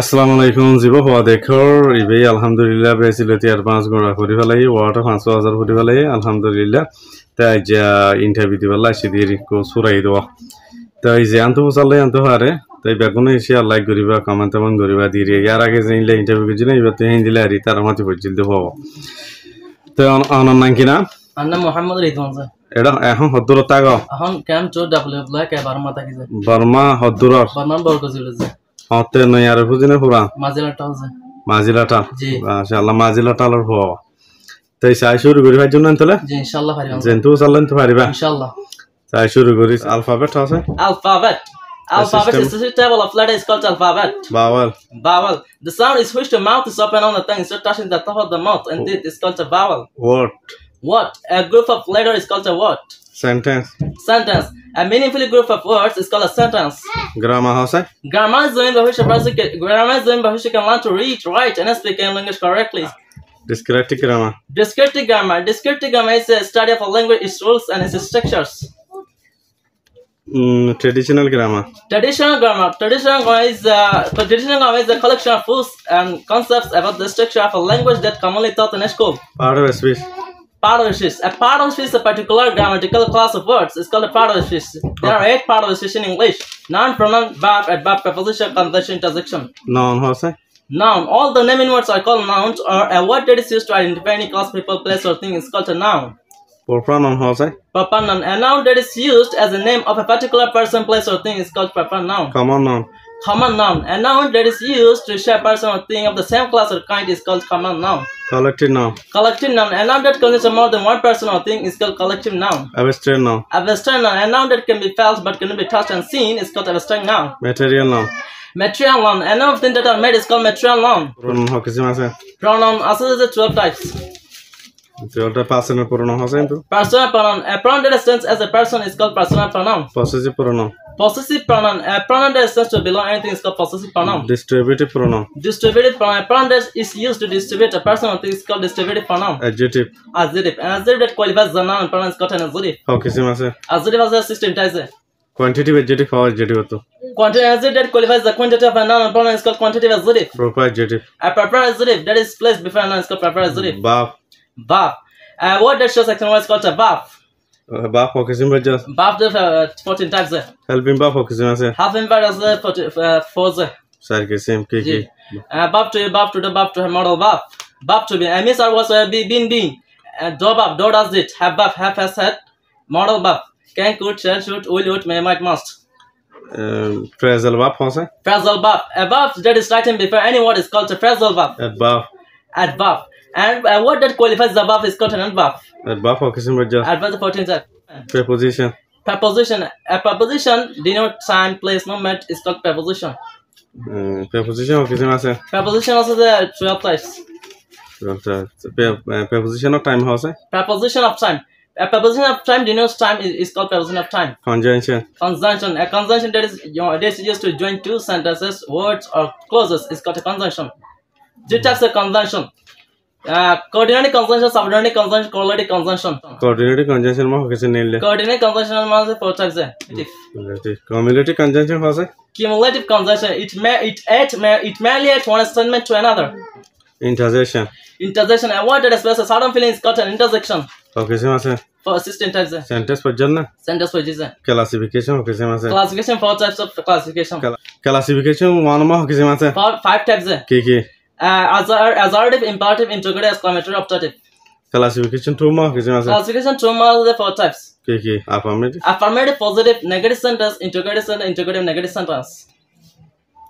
আসসালামু আলাইকুম জীব হওয়া দেখর ইবেই আলহামদুলিল্লাহ বেচিল এতিয়া এডভান্স গোড়া ফুৰি পেলাই ওয়াটা পাঁচ হাজার ফুৰি পেলাই আলহামদুলিল্লাহ তাই যে ইন্টারভিউ দিব লাইছে দিয়ে চুৰাই দিব তাই যে আনটো চালে আনটো হাৰে তাই বেগুনে এসে আর লাইক করিবা কামান তেমন করিবা দিয়ে ইয়ার আগে যে ইনলে ইন্টারভিউ করছিল এবার তুই হিন্দিলে আর তার মাতি পর্যন্ত দেব তো আনার নাম কি না আনার মোহাম্মদ রিদওয়ান স্যার এটা এখন হদ্দুর তাগ এখন ক্যাম্প চোর ডাবল ব্লক বার্মা থাকি যায় বার্মা হদ্দুর বার্মা বরকজিল যায় হাতে নই আর বুঝিনে পুরা মাজিলাটা আছে মাজিলাটা জি মাশাআল্লাহ মাজিলাটা আলোর হওয়া তাই চাই শুরু করি ভাই জন্য তাহলে জি ইনশাআল্লাহ পারিবা জেনতু চালান তো পারিবা ইনশাআল্লাহ শুরু করি আলফাবেট আছে alphabet Alphabet is the table of letters called alphabet. Vowel. Vowel. The sound is which the mouth is open on the tongue, so touching the top of the mouth. Indeed, it's called a vowel. What? What? A group of letters is called a what? Sentence. Sentence. A meaningful group of words is called a sentence. Grammar house. Grammar is doing grammar is doing can learn to read, write, and speak in language correctly. Descriptive grammar. Descriptive grammar. Descriptive grammar is a study of a language, its rules, and its structures. Mm, traditional grammar. Traditional grammar. Traditional grammar is uh, traditional grammar is a collection of rules and concepts about the structure of a language that commonly taught in a school. Part of speech. Padovishish. A padovishish is a particular grammatical class of words. It's called a padovishish. There are eight padovishish in English. Noun, pronoun, verb, adverb, preposition, conjunction, interjection. Noun, how say? Noun. All the naming words are called nouns or a word that is used to identify any class, people, place or thing is called a noun. Pronoun, how say? Pronoun. A noun that is used as a name of a particular person, place or thing is called pronoun. Come on, noun common noun. A noun that is used to share person or thing of the same class or kind is called common noun. Collective noun. Collective noun. A noun that consists of more than one person or thing is called collective noun. Abstract noun. Abstract noun. A noun that can be felt but cannot be touched and seen is called abstract noun. Material noun. Material noun. A noun of things that are made is called material noun. Pronoun how kisim Pronoun ase twelve types. যেটা personal a pronoun that stands as a person is called personal pronoun possessive pronoun Possessive pronoun. A uh, pronoun that is said to belong anything is called possessive pronoun. Distributive pronoun. Distributive pronoun. A pronoun that is used to distribute a person or thing is called distributive pronoun. Adjective. Adjective. An adjective that qualifies the noun pronoun is called an adjective. How? Okay, same as Adjective as a system type. Quantitative adjective how adjective hoto? Quantitative adjective that qualifies the quantity of a noun and pronoun is called quantitative adjective. Proper adjective. A proper adjective that is placed before a noun is called proper adjective. Verb. Verb. A word that shows action is called a verb. Bapo Kazimba just Bapda uh, 14 times there. Helping Bapo Kazimba say. Helping Bapo Kazimba 14 uh, 4 there. Sir Kasim Kiki. Bap to Bap to the Bap to model Bap. Bap to uh, be. I miss her was a bin bin. Do Bap, do does it. Have Bap, have has had. Model Bap. Can could share shoot will out may might must. Frazzle Bap, Hossein? Frazzle Bap. A Bap that is written before any word is called a Frazzle Bap. At Bap. At Bap. And uh, what that qualifies the verb is called an adverb. Adverb or question word just. Adverb for things uh, Preposition. Preposition. A preposition denotes time, place, moment. It's called preposition. Uh, preposition or question answer. Preposition also the twelve place. Twelve types. Uh, preposition of time, how say? Preposition of time. A preposition of time denotes time is, is called preposition of time. Conjunction. Conjunction. A conjunction that is you know, that is used to join two sentences, words, or clauses is called a conjunction. Two types of conjunction. Coordinate conjunction subordinate conjunction coordinate conjunction coordinate conjunction માં હોકે છે ને લે coordinate કન્જંક્શન માં છે પોચાક છે relative cumulative conjunction હોસે cumulative conjunction it may it at may it merely at one statement to another intersection intersection a word that expresses certain feelings called an intersection okay same আছে persistent types sentence for janna sentence for jisa classification okay same আছে classification four types of classification classification one ma okay same আছে five types কি কি uh, assertive, imperative, integrative, exclamatory, optative. Classification trauma. Classification trauma is the four types. Okay, okay. Affirmative. Affirmative, positive, negative sentence, integrative sentence, integrative, negative sentence.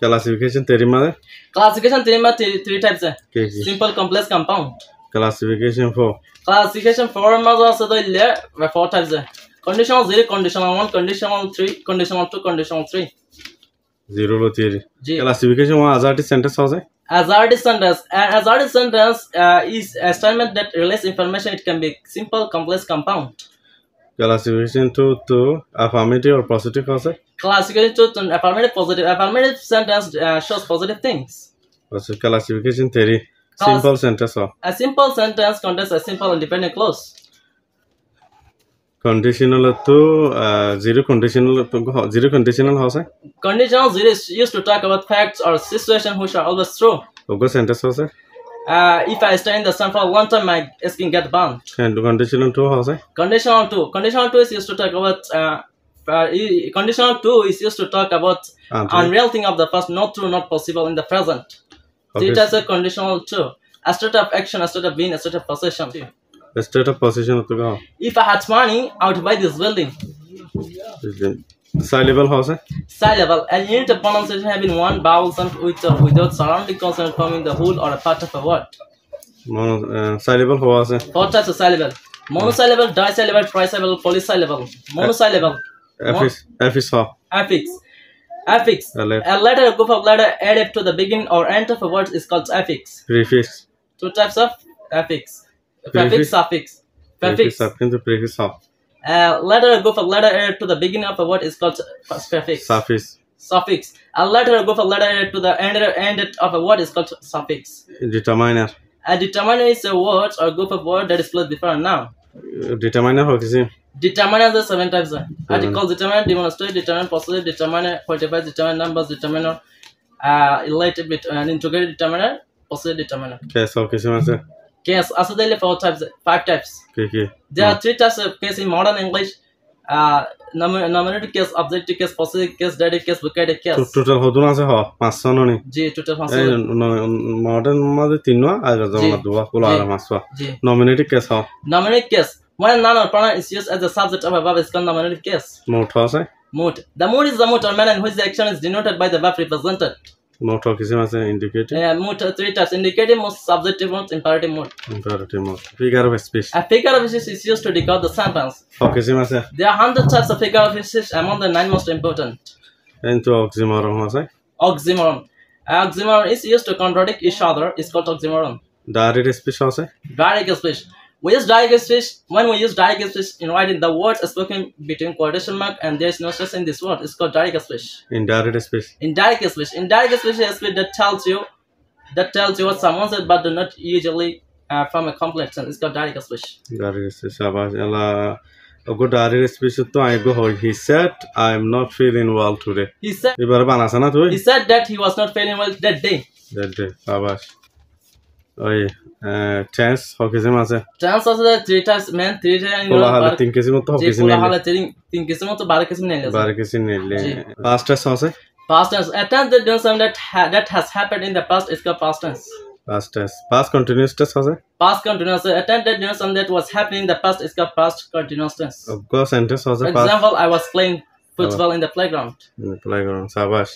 Classification theory mother. Classification theory ma three, three types. Okay, okay. Simple, complex, compound. Classification four. Classification four mother also the four types. Conditional zero, conditional one, conditional three, conditional two, conditional three. Zero theory. G. Classification one, assertive sentence also. Hazard sentence. An uh, hazard sentence uh, is a statement that relates information. It can be simple, complex, compound. Classification to to affirmative or positive concept. Classification to, to affirmative, positive. Affirmative sentence uh, shows positive things. What's classification theory? Class simple sentence. Or? A simple sentence contains a simple independent clause. Conditional to uh, zero conditional to zero conditional house. Conditional zero is used to talk about facts or situations which are always true. Okay, sentence house. Uh, if I stay in the sun for one time, my skin get burned. And conditional two say Conditional two. Conditional two is used to talk about. Uh, uh, conditional two is used to talk about Anthony. Ah, unreal thing of the past, not true, not possible in the present. Okay. So it has a conditional two. A state of action, a state of being, a state of possession. State of possession of the ground. If I had money, I would buy this building. building. house. Syllable. A unit of pronunciation having one vowel uh, sound with or without surrounding consonant forming the whole or a part of a word. Mono, uh, house. Eh? Four types of syllable. Monosyllable, disyllable, trisyllable, polysyllable. Monosyllable. Affix. Affix. Affix. A letter, a group of letters added to the beginning or end of a word is called affix. Prefix. Two types of affix prefix, suffix. Prefix. Suffix prefix of. Uh, letter go for letter air to the beginning of a word is called prefix. Suffix. Suffix. A letter go for letter air to the end, end of a word is called suffix. Determiner. A determiner is a word or group of word that is placed before a noun. Determiner for example. Determiners are seven types. Are. Uh, mm. Articles determiner, demonstrate, determine, possessive determiner, quantify, determine, numbers, determiner, uh, related, uh, integrated determiner, possessive determiner. Okay, so, okay, so, Case. also there are four types, five types. Okay, okay. There are mm. three types of case in modern English. Uh, nominative case, objective case, possessive case, dative case, bucketive case. Total ho duna se ho, paas sa nani. Ji, total paas sa. Modern ma de tinwa, agar zama dua, kula ara maswa. Nominative case ho. Nominative case. When none or pronoun is used as the subject of a verb, is called nominative case. Mood ho se. Mood. The mood is the mood or manner in which the action is denoted by the verb represented. Mot কিসিম আছে indicative. Yeah, mot three types: indicative mode, subjective mode, imperative mode. Imperative mode. Figure of speech. A figure of speech is used to decode the sentence. কিসিম আছে. There are hundred types of figure of speech, among the nine most important. Into oxymoron আছে. Oxymoron. Oxymoron is used to contradict each other. Is called oxymoron. Direct speech আছে. Direct speech. We use direct speech. When we use direct speech in writing, the words spoken between quotation mark and there is no stress in this word. It's called direct speech. Indirect speech. Indirect speech. Indirect speech is speech that tells you that tells you what someone said, but do not usually uh, from a complex sentence. It's called direct speech. Direct speech. Shabash. ওগো direct speech তো আইগো হই he said I am not feeling well today he said এবারে বানাছ না তুই he said that he was not feeling well that day that day শাবাশ ওই ট্রান্স হকিজিম আছে ট্রান্স আছে থ্রি টাইপস মেন থ্রি টাইপস কোলা হালে তিন কেজি মতো হকিজিম কোলা হালে তিন তিন কেজি মতো 12 কেজি নেলে 12 কেজি নেলে past tense আছে past tense a tense that does something that ha that has happened in the past is called past tense past tense past continuous tense আছে past continuous a tense that does something that was happening in the past is called past continuous tense of course sentence আছে example i was playing football in the playground in the playground সাবাস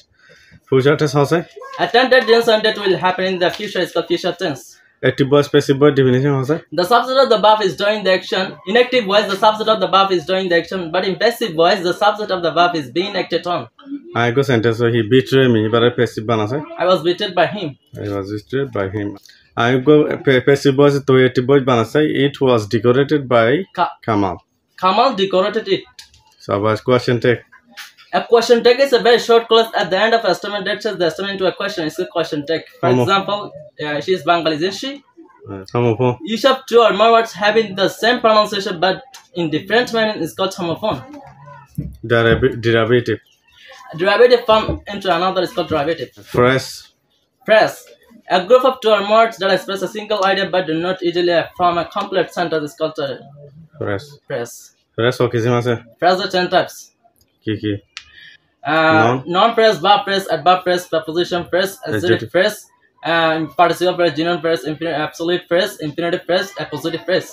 Future tense how say? Attended tense that will happen in the future is called future tense. Active voice, passive voice definition how say? The subject of the verb is doing the action. In active voice, the subject of the verb is doing the action, but in passive voice, the subject of the verb is being acted on. I go sentence so he betrayed me, but I passive banana. I was betrayed by him. I was betrayed by him. I go passive voice to active voice banana. It was decorated by Ka Kamal. Kamal decorated it. So, question take. A question tag is a very short clause at the end of a statement that says the statement to a question. It's a question tag. For Come example, uh, she is Bengali, isn't she? Homophone. Use of two or more words having the same pronunciation but in different meaning is called homophone. Derib derivative. Derivative form into another is called derivative. Press. Press. A group of two or more words that express a single idea but do not usually form a complete sentence is called a uh, press. Press. Press. Press, okay, Press are types. Kiki. Uh, noun phrase, verb phrase, adverb phrase, preposition phrase, adjective phrase, uh, participle phrase, genuine phrase, infinitive, absolute phrase, infinitive phrase, appositive phrase.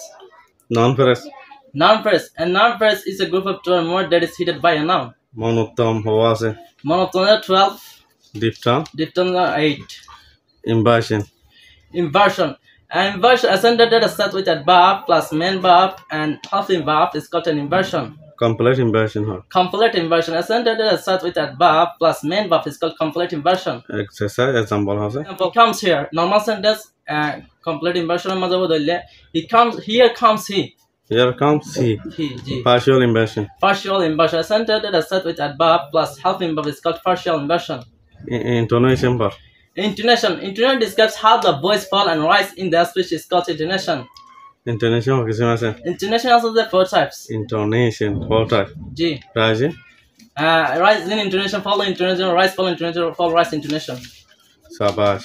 non phrase. non phrase. and non phrase is a group of two or more that is headed by a noun. Monotone was it? monotone 12 diphthong diphthong 8 inversion inversion an uh, inversion ascended that starts set with adverb plus main verb and half verb is called an inversion Complete inversion Complete inversion. A sentence starts with that plus main verb is called complete inversion. example হচ্ছে Example comes here. Normal sentence uh, complete inversion মাঝে বদলে he comes here comes he. Here comes he. he জি. Partial inversion. Partial inversion. A sentence that starts with that plus half verb is called partial inversion. Intonation bar. Intonation. Intonation describes how the voice fall and rise in the speech is called intonation. Intonation ¿eh? ah, কিছু আছে intonation আছে four types intonation four type জি rise rise in intonation fall intonation rise fall intonation fall rise intonation সাবাস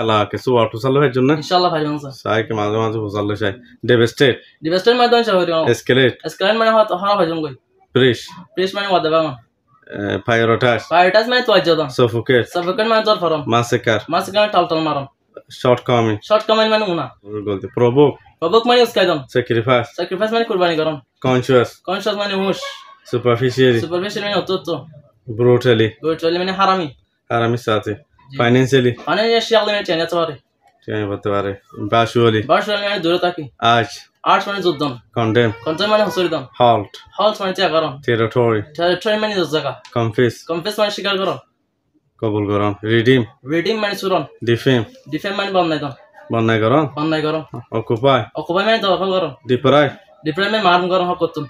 আলা কে সু auto সালো হয় জন্য ইনশাআল্লাহ ভাই জানসা সাই কে মাঝে মাঝে বুঝালে সাই ডেভেস্টেড ডেভেস্টেড মানে দঞ্চা হইরো এসকেলেট এসকেলেট মানে হত হরা হই কই প্রেশ প্রেশ মানে ওয়াদাবা মানে ফায়ার অটাস মানে তো আজ দন সাফোকেট সাফোকেট মানে তোর ফরম মাসেকার মাসেকার টাল মারম ಶಾರ್ಟ್ ಕಾಮೆಂಟ್ ಶಾರ್ಟ್ ಕಾಮೆಂಟ್ মানে উনা বলতে প্রভুক প্রভুক মানে উসকা দম স্যাক্রিফাইস স্যাক্রিফাইস মানে কুরবানি করন কনসিয়াস কনসিয়াস মানে হুশ সুপারফিশিয়ালি সুপারফিশিয়াল মানে অতত্ব ব্রুটালি ব্রুটালি মানে হারামি হারামি সাথে ফাইন্যান্সিয়ালি ফাইন্যান্সিয়াল মানে চেনা তরে চেনা বলতে পারে বাসুয়ালি বাসুয়ালি মানে দূরে থাকি আজ আর্টস মানে যুদ্ধন কন্ডেম কন্ডেম মানে হুসুরিদম হল্ট হল্ট মানে ত্যাগ করন টেরিটরি টেরিটরি মানে জায়গা কনফেস কনফেস মানে স্বীকার করন কবুল করন রিডিম রিডিম মানে সুরন ডিফেম ডিফেম মানে বন্যায় করন বন্যায় করন বন্যায় করন অকুপাই অকুপাই মানে দখল করন ডিপ্রাই ডিপ্রাই মানে মারুম করন হক করতুন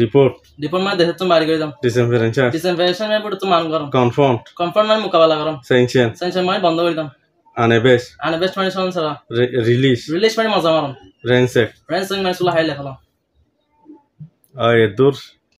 ডিপোর্ট ডিপোর্ট মানে দেশে তুমি বাড়ি করে দাম ডিসেম্পারেন্সার ডিসেম্পারেন্সার মানে পুরো তুমি মারুম করন কনফর্ম কনফর্ম মানে মোকাবেলা করন সেনশন সেনশন মানে বন্ধ করে দাম আনেবেশ আনেবেশ মানে সন সারা রিলিজ রিলিজ মানে মজা মারন রেনসেক রেনসেক মানে সুলা হাই লেখলাম আয় দূর